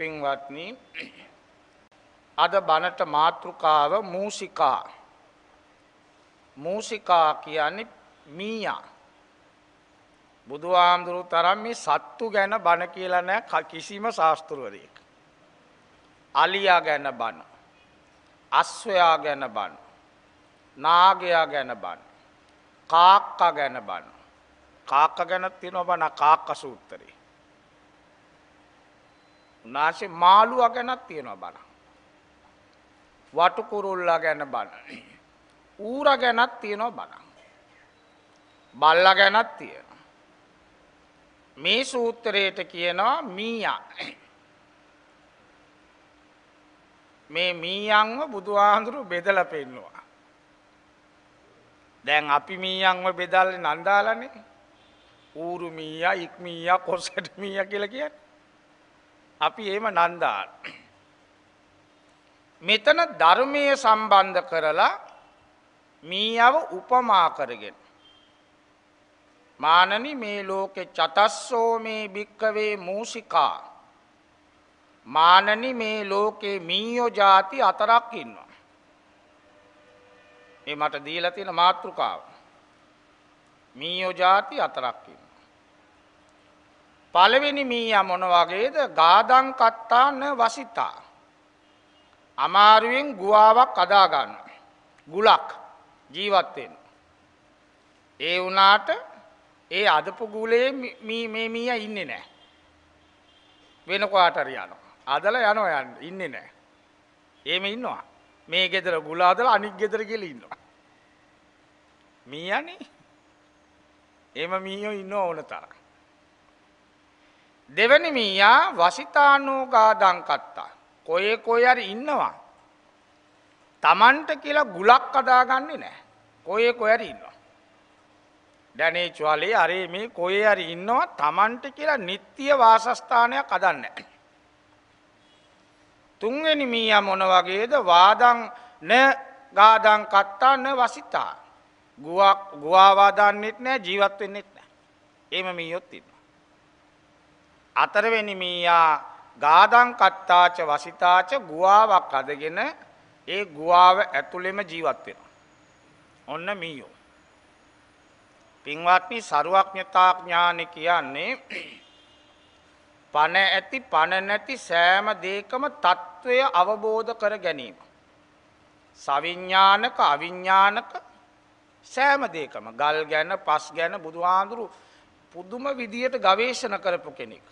පින්වත්නි අද බණට මාතෘකාව මූසිකා මූසිකා කියන්නේ මීයා බුදුහාමුදුරු තරම් මේ සත්තු ගැන බණ කියලා නෑ කිසිම ශාස්තෘවරයෙක්. අලියා ගැන බණ. අස්වයා ගැන බණ. නාගයා ගැන බණ. කාක්කා ගැන බණ. කාක්ක ගැන තිනොබන කාක්ක සූත්තරේ. උන්වහන්සේ මාළුවා ගැනත් තියෙනවා බණ. වටු කුරුල්ලා ගැන බණ. ඌරා ගැනත් තියෙනවා බණ. බල්ලා ගැනත් තියෙනවා. මේ සූත්‍රයේට කියනවා මීයා. මේ මීයන්ව බුදුහාඳුරු බෙදලා පෙන්නවා. දැන් අපි මීයන්ව බෙදල්ලේ නන්දාලනේ. ඌරු මීයා, ඉක් මීයා, කොසට මීයා කියලා කියන්නේ. අපි ඒම නන්දාර. මෙතන ධර්මය සම්බන්ධ කරලා මී අව උපමා කරගෙන. මානන මේ ලෝකෙ චතස්සෝ මේ භික්කවේ මූසිකා. මානන මේ ලෝකේ මීයෝ ජාති අතරක් ඉන්නවා. ඒ මට දීලතින මාතෘකාව. මීයෝ ජාති අතරක්කින්න. පළවෙනි මීයා මොන වගේද ගාදං කත්තාන වසිතා. අමාරුවෙන් ගුවාවක් අදාගන්න. ගුලක් ජීවත්වෙන්. ඒ වනාට ඒ අදපු ගුලේ මේ මීය ඉන්නේ නෑ. වෙනකවාටර යන. අදල යන යන්න ඉන්නේ නෑ. ඒම ඉන්නවා. මේ ගෙදර ගුලාදල අනික් ගෙදර කෙල ඉන්නවා. මීයනේ එම මීයෝ ඉන්න ඕන තරක්. දෙවැනි මීයා වසිතානෝගාදං කත්තා. කොයේ කොයි හරි ඉන්නවා. Tamanට කියලා ගුලක් අදාගන්නේ නැහැ. කොයේ කොයි හරි ඉන්නවා. දැනේ චුවලේ අරේ මේ කොයේ හරි ඉන්නවා Tamanට කියලා නිත්‍ය වාසස්ථානයක් අදන්නේ නැහැ. තුන්වෙනි මීයා මොන වගේද වාදං න ගාදං කත්තා න වසිතා. ගුවක් ගුවා වාදන්නෙත් නැහැ ජීවත් වෙන්නෙත් නැහැ. එහෙම මීයොත් ඉන්න. අතරවෙනිමීයා ගාදං කට්ටාච වසිතාච ගුවාවක් අදගෙන ඒ ගුවාව ඇතුළෙම ජීවත් වෙන. ඔන්න මීයෝ. පින්වත්නි සරුවක්ඥතාඥානය කියන්නේ පණ ඇති පණ නැති සෑම දේකම තත්ත්වය අවබෝධ කර ගැනීම. සවිඤ්ඥානක අවිඤ්ඥානක සෑම දේකම ගල් ගැන පස් ගැන බුදුහාඳුරු පුදුම විදියට ගවේශන කරපු කෙනෙක්.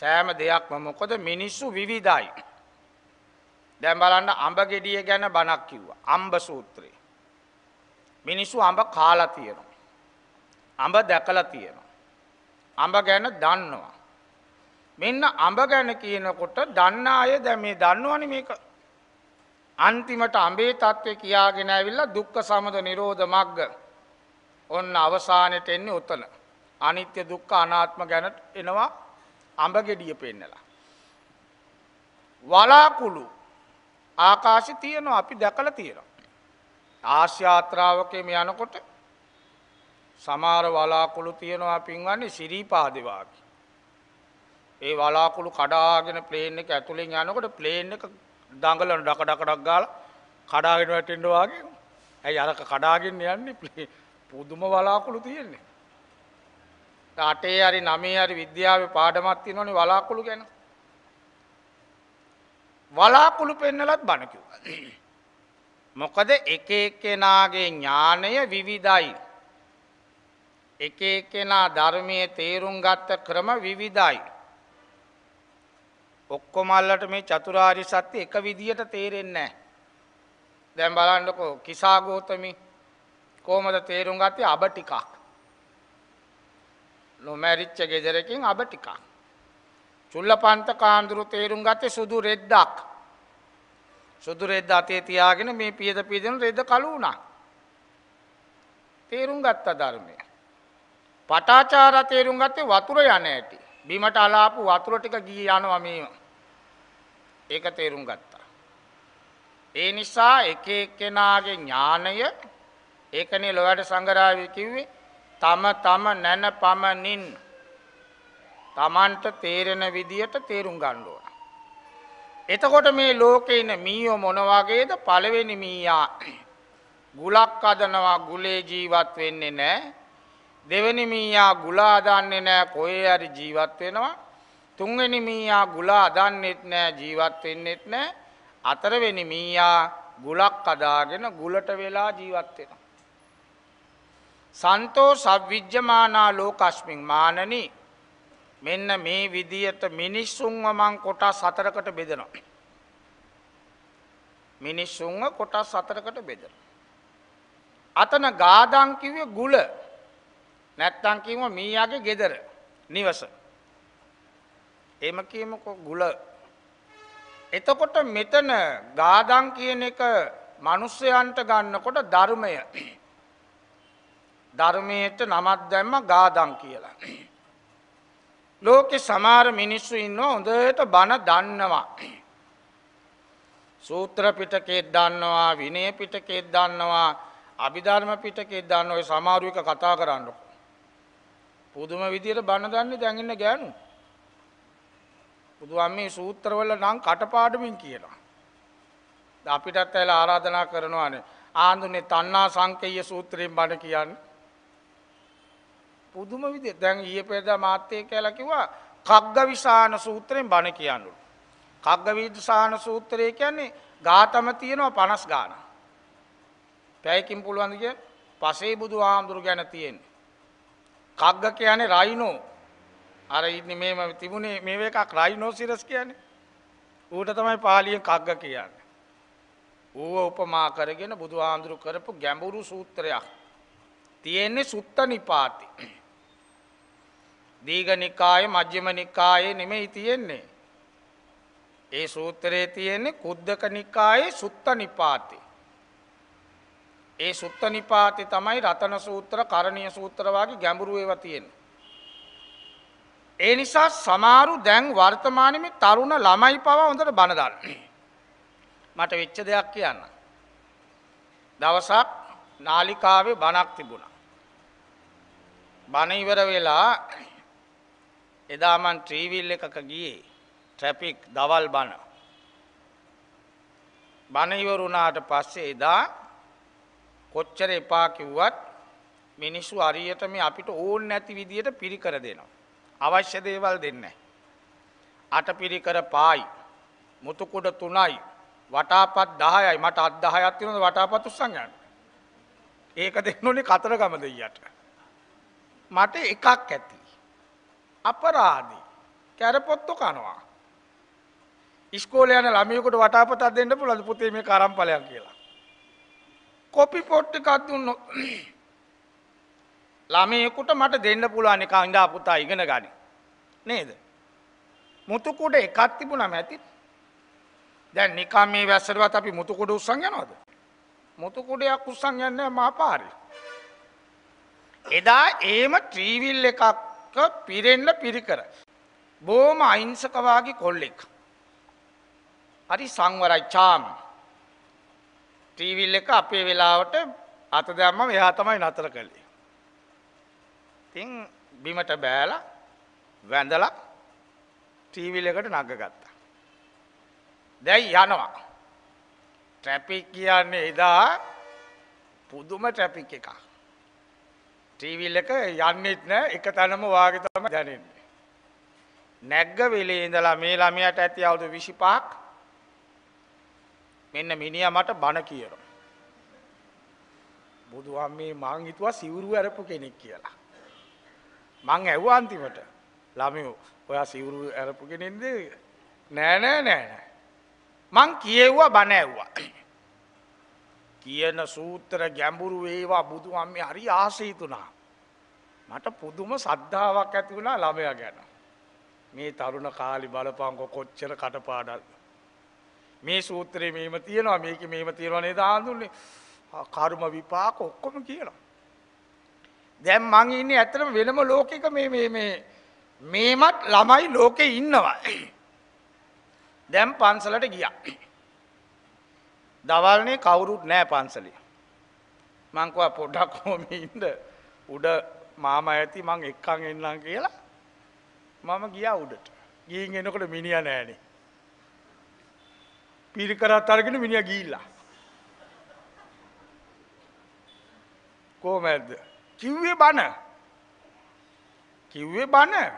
සෑම දෙයක්ම මොකොද මිනිස්සු විවිධයි. දැන් බලන්න අඹ ගෙඩිය ගැන බණක් කිව්වා. අම්බ සූත්‍රය. මිනිස්සු අඹ කාලා තියෙනවා. අඹ දැකලා තියෙනවා. අඹ ගැන දන්නවා. මෙන්න අඹ ගැන කියනකොට දන්න අය දැන් මේ දන්නවනේ මේක. අන්තිමට අඹේ తත්වේ කියාගෙන ඇවිල්ලා දුක්ඛ සමුදය නිරෝධ මග්ග ඔන්න අවසානෙට එන්නේ උතන. අනිත්‍ය දුක්ඛ අනාත්ම ගැන එනවා අඹ ගෙඩිය පෙන්නලා. වලාකුළු ආකාශි තියනවා අපි දැකල තියෙනවා. ආශ්‍යාත්‍රාවකයම යනකොට සමාර වලාකුළු තියෙනවා පින්වන්නේ සිරීපාදවාකි. ඒ වලාකුළු කඩාගෙන ප්ලේන් එක ඇතුළෙන් යනකොට ප්ලේන් එක දඟලන ඩක ඩකඩක් ගාල කඩාගෙන වැටෙන්ඩවාගේ ඇයි අරක කඩාගෙන යන්නේ පුදුම වලාකුළු තියෙන්නේ. අටේ හරි නමේ හරි විද්‍යාවේ පාඩමක් තියෙනවනේ වලාකුළු ගැන. වලාකුළු පෙන්නලත් බණ කිව්වා. මොකද එක එක්කෙනාගේ ඥානය විවිධයි. එක එක්කෙනා ධර්මයේ තේරුම් ගත්ත ක්‍රම විවිධයි. ඔක්කොමල්ලට මේ චතුරාරි සත්‍ය එක විදියට තේරෙන්නේ නැහැ. දැන් බලන්නකෝ කිසා ගෝතමී කොහමද තේරුම් ගත්තේ අබ ටිකක්. නොමැරිච්ච ගෙදරකින් අබ ටිකක්. චුල්ල පන්ත කාන්දුරු තේරුම් ගත්තේ සුදු රෙද්දක්. සුදු රෙද්ද අතේ තියාගෙන මේ පියද පීදන රෙද්ද කළු වුණා. තේරුම් ගත්ත ධර්මය. පටාචාර තේරුම් ගත්තේ වතුර යන ඇටි. බිමට අලාපු වතුර ටික ගී යනවා මේ. ඒක තේරුම් ගත්තා. ඒ නිසා එක එක්කෙනාගේ ඥානය ඒකනේ ලොවට සංගරාවය කිව්වේ තම තම නැන පමණින් තමන්ට තේරෙන විදියට තේරුම් ගණ්ඩුවන. එතකොට මේ ලෝකඉන මීෝ මොනවාගේද පළවෙනි මීයා ගුලක් අදනවා ගුලේ ජීවත් වෙන්නේ නෑ දෙවැනි මීයා ගුලාදන්නේ නෑ කොේ අරි ජීවත් වෙනවා තුන්වෙනි මීයා ගුලා අදන්නෙත් නෑ ජීවත් වෙන්නෙත් නෑ අතරවෙනි මීයා ගුලක් අදාගෙන ගුලට වෙලා ජීවත් වෙනවා. සන්තෝ සවිජ්‍යමානා ලෝකස්මින් මානනි මෙන්න මේ විදිහට මිනිස්සුන්ව මං කොටා සතරකට බෙදනවා. මිනිස්සුන්ව කොටා සතරකට බෙදන. අතන ගාදං කිව්වේ ගුල නැත්තං කිව්ව මීයාගේ ගෙදර නිවස. එම කියමකෝ ගුල. එතකොට මෙතන ගාදං කියන එක මනුස්සයන්ට ගන්නකොට ධර්මය ධර්මයට නමත් දැම්ම ගාදම් කියලා. ලෝකෙ සමාර මිනිස්සු ඉන්න හොඳට බණ දන්නවා. සූත්‍ර පිටකෙත් දන්නවා විනය පිටකෙත් දන්නවා අභිධර්ම පිටකෙත් දන්න ඔය සමාරු එක කතා කරන්න. පුදුම විදියට බණ දන්නේ දැන් ඉන්න ගෑනු. බුදුන් මේ සූත්‍රවල නම් කටපාඩමින් කියලා. අපිටත් ඇල ආරාධනා කරනවානේ ආඳුනේ තණ්හා සංකේය සූත්‍රයෙන් බණ කියන්නේ පුදුම විදි දැන් ඊය පෙරද මාත්‍යය කියලා කිව්වා කග්ග විසාන සූත්‍රයෙන් බණ කියන්නු. කග්ග විදසාන සූත්‍රය කියන්නේ ගාතම තියෙනවා පනස් ගාන. පැයකින් පුළුවන්ද කිය පසේ බුදු ආමුදුරු ගැන තියෙන්නේ. කග්ග කියන්නේ රයිනෝ අර ඉන්න මේම තිබුණේ මේ එකක් රයිනෝ සිරස් කියන්නේ. ඌට තමයි පාලියෙන් කග්ග කියන්නේ. ඌව උපමා කරගෙන බුදු ආමුදුරු කරපු ගැඹුරු සූත්‍රයක්. තියෙන්නේ සුත්ත නිපාති. දීගනිකාය මජ්‍යම නිකායේ නෙමෙයි තියෙන්නේ. ඒ සූත්‍රයේ තියෙන්නේ කුද්දක නිකායේ සුත්ත නිපාති. ඒ සුත්ත නිපාති තමයි රතන සූත්‍ර කරණය සූත්‍ර වගේ ගැඹුරු ඒවා තියෙන. ඒ නිසා සමාරු දැන් වර්තමානය මේ තරුණ ළමයි පවා හොඳට බණදන්න. මට වෙච්ච දෙයක් කියන්න. දවසක් නාලිකාවේ බණක් තිබුණා. බණ ඉවර වෙලා එදා මන් ට්‍රීවිල් එකක ගියේ ට්‍රැපික් දවල් බණ. බණ ඉවරුණාට පස්සේ එදා කොච්චර එපා කිව්වත් මිනිස්සු හරියට මේ අපිට ඕන් නැති විදියට පිරිකර දෙනවා. අවශ්‍ය දේවල් දෙන්නේ. අටපිරිකර පායි මුතුකුඩ තුනයි වටාපත් 10යි මට අත් 10ක් තියෙනවද වටාපත් උස්සන් යන්න. ඒක දෙන්නුනේ කතරගම දෙයියට. මට එකක් ඇති. අපරාදී කැරපොත්තු කනවා. ඉස්කෝල යන ළමයකුට වටාපතක් දෙන්න පුළද පුතේ මේ කරම්පලයක් කියලා. කොපි පොට්ටි කත්තුන්න ළමයකුට මට දෙන්න පුළුවන් එක අන්ඩා පුතා ඉගෙන ගනි. නේද. මුතුකුට එකත් තිබුණම ඇති දැන් නිකා මේ වැස්සරවත් අපි මුතුකුඩ උත්සං යනවද. මුතුකුඩයක් උත්සං යන්න මාපාරි. එදා ඒම ට්‍රීවිල් එකක් එක්ක පිරෙන්න පිරිකර. බෝම අයිංසකවාගේ කොල්ලෙක්. හරි සංවරයි චාම්. ටීවිල් එක අපේ වෙලාවට අත දැම්ම එයා තමයි නතර කළේ. තින් බිමට බෑල වැඳල ටීවිල් එකට නග ගත්තා. දැයි යනවා. ට්‍රැපික් කියන්නේ එදා පුදුම ට්‍රැපික් එකක්. ටීවිල් එක යන්නෙත් නෑ එක තැනම වාගේ තමයි දැනෙන්නේ. නැග්ග වෙලේ ඉඳලා මේ ළමයාට ඇති අවුරුදු 25ක් මෙන්න මිනිහා මට බන කියනවා. බුදුහාම මේ මං හිතුවා සිවුරු අරපු කෙනෙක් කියලා. මං ඇහුවා අන්තිමට ළමයෝ ඔයා සිවුරු අරපු කෙනෙක්ද? නෑ නෑ නෑ නෑ. මං කියෙව්වා බන ඇහුවා. කියන සූත්‍ර ගැඹුරු ඒවා බුදුහම් මේ හරි ආසීතුනා. මට පුදුම සද්ධාවක් ඇති වුණා ළමයා ගැන. මේ තරුණ කාලි බලපංකො කොච්චර කටපාඩල්. මේ සූත්‍රයේ මේම තියෙනවා මේක මේම තියෙනවා නේද ආඳුන්නේ. කර්ම විපාක ඔක්කොම කියනවා. දැන් මං ඉන්නේ ඇත්තටම වෙනම ලෝකයක මේ මේ මේ මේමත් ළමයි ලෝකේ ඉන්නවා. දැන් පන්සලට ගියා. දවල්නේ කවුරුත් නෑ පන්සලේ. මංකවා පොඩ්ඩක් හෝමීන්ද උඩ මාම ඇති මං එක්කං එන්නම් කියලා මම ගිය උඩට ගීන් එනකොට මිනිිය නෑනේ. පිරිකරත් අරගෙන මිනිිය ගිල්ලා. කෝමැද්ද කිව්වේ බණ කිව්වේ බණ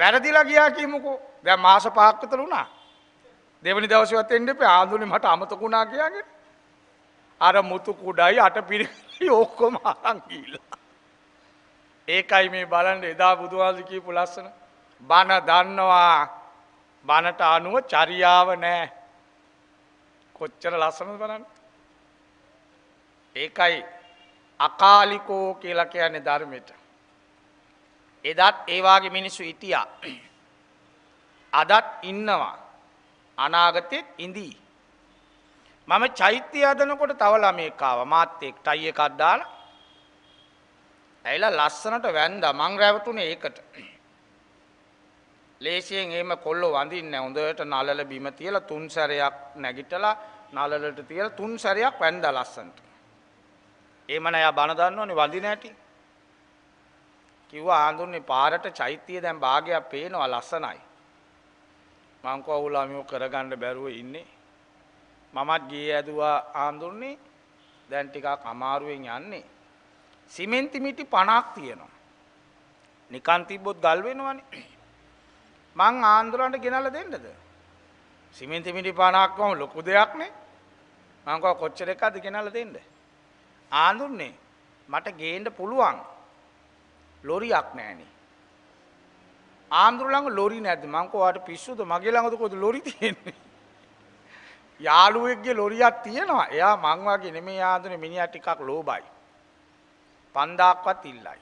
වැරදිලා ගියා කියමුකෝ දැ මාස පාක්කතර වුණා දෙවනි දවසවත් එන්න එපා ආඳුනේ මට අමතකුණා කියාගෙන අර මුතු කුඩයි අටපිරිකලයි ඔක්කොම අරන් ගිහිල්ලා ඒකයි මේ බලන්න එදා බුදුහාමුදුරු කියපු ලස්සන බණ දන්නවා බණට අනුව චරියාව නෑ කොච්චර ලස්සනද බලන්න ඒකයි අකාලිකෝ කියලා කියන්නේ ධර්මයට එදත් ඒවාගේ මිනිස්සු ඉතියා අදත් ඉන්නවා අනාගතෙත් ඉඳී. මම චෛත්‍ය අදනකොට තව ළමේකාව මාත් එක් ටයි එකක් දාලා ඇයිලා ලස්සනට වැන්ද මං රැවටුනේ ඒකට. ලේසියෙන් එහෙම කොල්ලෝ වඳින්න හොඳට නලල බිම තියලා තුන් සැරයක් නැගිටලා නලලට තියලා තුන් සැරයක් වැන්දා ලස්සනට. එහෙම නෑ බන දන්නවනේ වඳින ඇටි. කිව්වා ආඳුන්නේ පාරට චෛත්‍ය දැන් භාගයක් පේනවා ලස්සනයි. මංකවුලා මෙෝ කරගන්න බැරුව ඉන්නේ මමත් ගිය ඇදවා ආන්දුන්නේ දැන් ටිකක් අමාරුවෙන් යන්නේ සිමෙන්ති මිටි පණක් තියෙනවා නිකන් තිබ්බොත් ගල් වෙනවනේ මං ආන්දරන්ට ගෙනල්ලා දෙන්නද සිමෙන්ති මිටි පණක් කොහොම ලොකු දෙයක් නේ මං කව කොච්චර එකද ගෙනල්ලා දෙන්න ආන්දුන්නේ මට ගේන්න පුළුවන් ලොරියක් නෑනේ ආන්දුර ළඟ ලොරි නැද්ද? මං කෝ ඔයාට පිස්සුද? මගේ ළඟද කොහොද ලොරි තියෙන්නේ? යාළුවෙක්ගේ ලොරියක් තියෙනවා. එයා මං වගේ නෙමෙයි ආන්දුරේ මිනිහා ටිකක් ලෝභයි. 5000ක්වත් ඉල්ලයි.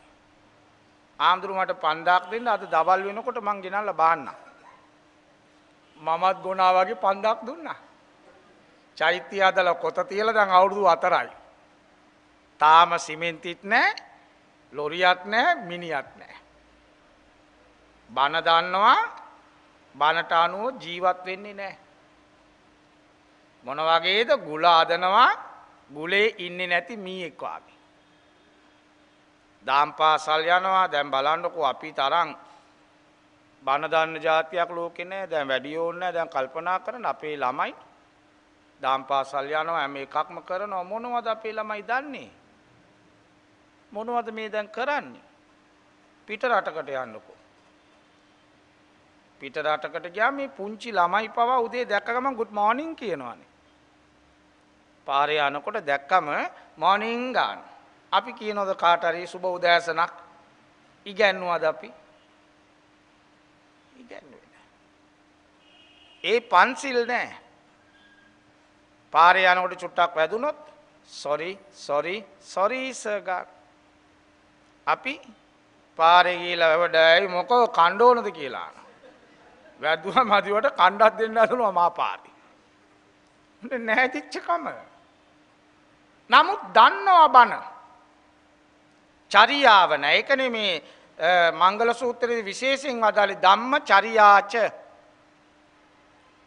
ආන්දුර මට 5000ක් දෙන්න අද දවල් වෙනකොට මං ගෙනල්ලා බාන්නම්. මමත් ගොනා වගේ 5000ක් දුන්නා. චෛත්‍ය හදලා කොත තියලා දැන් අවුරුදු 4යි. තාම සිමෙන්තිත් නැහැ, ලොරියක් නැහැ, මිනියක් නැහැ. බණ දන්නවා බණට අනුව ජීවත් වෙන්නේ නැහැ. මොන වගේද ගුල අදනවා ගුලේ ඉන්නේ නැති මීෙක් වාගේ. දාම් පාසල් යනවා දැන් බලන්නකෝ අපි තරම් බණ දන්න જાතියක් ලෝකේ නැහැ. දැන් වැඩි ඕනේ නැහැ. දැන් කල්පනා කරන අපේ ළමයි දාම් පාසල් යනවා හැම එකක්ම කරනවා මොනවද අපේ ළමයි දන්නේ? මොනවද මේ දැන් කරන්නේ? පිට රටකට යන්නකෝ. පිටරටකට ගියා මේ පුංචි ළමයි පවා උදේ දැක්ක ගමන් good morning කියනවානේ. පාරේ යනකොට දැක්කම morning ගන්න. අපි කියනවද කාට හරි සුබ උදෑසනක් ඉගැන්නුවද අපි? ඉගැන්නුවේ නෑ. ඒ පන්සිල් නෑ. පාරේ යනකොට චුට්ටක් වැදුනොත් sorry sorry sorry sir ගන්න. අපි පාරේ ගිහිල්ලා වැඩයි මොකෝ කණ්ඩෝනද කියලා. වැදුව මදිවට කණ්ඩත් දෙන්න ඇතුළුව මා පාරි. නැහැතිච්චකම. නමුත් දන්නවා බණ. චරියාව නෑ එකන මේ මංගල සූත්‍රයේ විශේෂයෙන් වදාළි ධම්ම චරියාච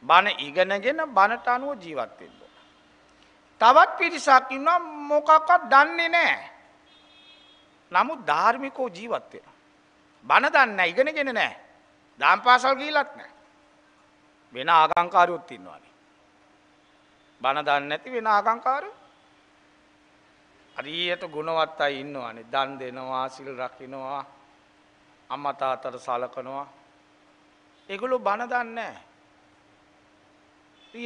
බණ ඉගෙනගෙන බණට අනුව ජීවත් වෙන්න. තවත් පිරිසක් ඉන්නවා මොකක්වත් දන්නේ නැහැ. නමුත් ධාර්මිකව ජීවත් වෙනවා. බණ දන්නේ නැහැ, ඉගෙනගෙන නැහැ. දම් පාසල් ගීලත් නෑ. වෙන ආගංකාරයුත් ඉන්නවානේ. බණ දන්න නැති වෙන ආගංකාර අරියට ගුණවත් අයි ඉන්නවානේ දන් දෙනවා සිල් රකිනවා අම්මතාතට සලකනවා එගුලු බණ දන්නේ.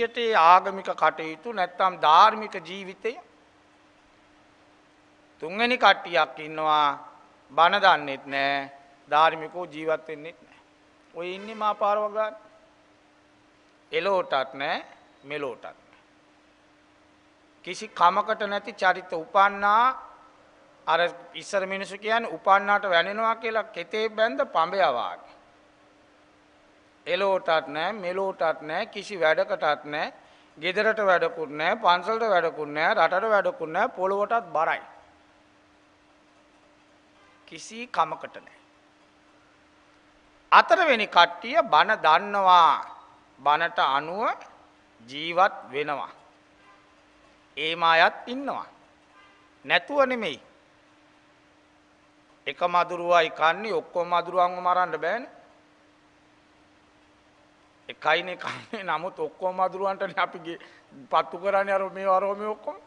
යට ආගමික කටයුතු නැත්තම් ධාර්මික ජීවිතය තුන්වැනි කට්ටියක් ඉන්නවා බණ දන්නෙත් නෑ ධාර්මිකෝ ජීවත් වෙන්නෙත් ඔය ඉන්නේ මා පාරව ගන්න. එලෝටත් නෑ මෙලෝටත් නෑ. කිසි කමකට නැති චරිත උපන්නා අර ඉස්සර මිනිසු කියන්නේ උපන්නාට වැනෙනවා කියලා කෙතේ බැඳ පඹය වාගේ. එලෝටත් නෑ මෙලෝටත් නෑ කිසි වැඩකටත් නෑ ගෙදරට වැඩකුත් නෑ පන්සල්ට වැඩකුත් නෑ රටට වැඩකුත් නෑ පොළොවටත් බරයි. කිසි කමකට නෑ. හතරවෙනි කට්ටිය බණ දන්නවා බණට අනුව ජීවත් වෙනවා. ඒම අයත් ඉන්නවා. නැතුව නෙමෙයි. එක මදුරුවයි කන්නේ ඔක්කෝ මදුරුවන්ග මරන්න බෑන එකයින කන්නේ නමුත් ඔක්කෝ මදුරුවන්ට අපිගේ පත්තු කරන්න අර මේ අරෝම ඔක්කොම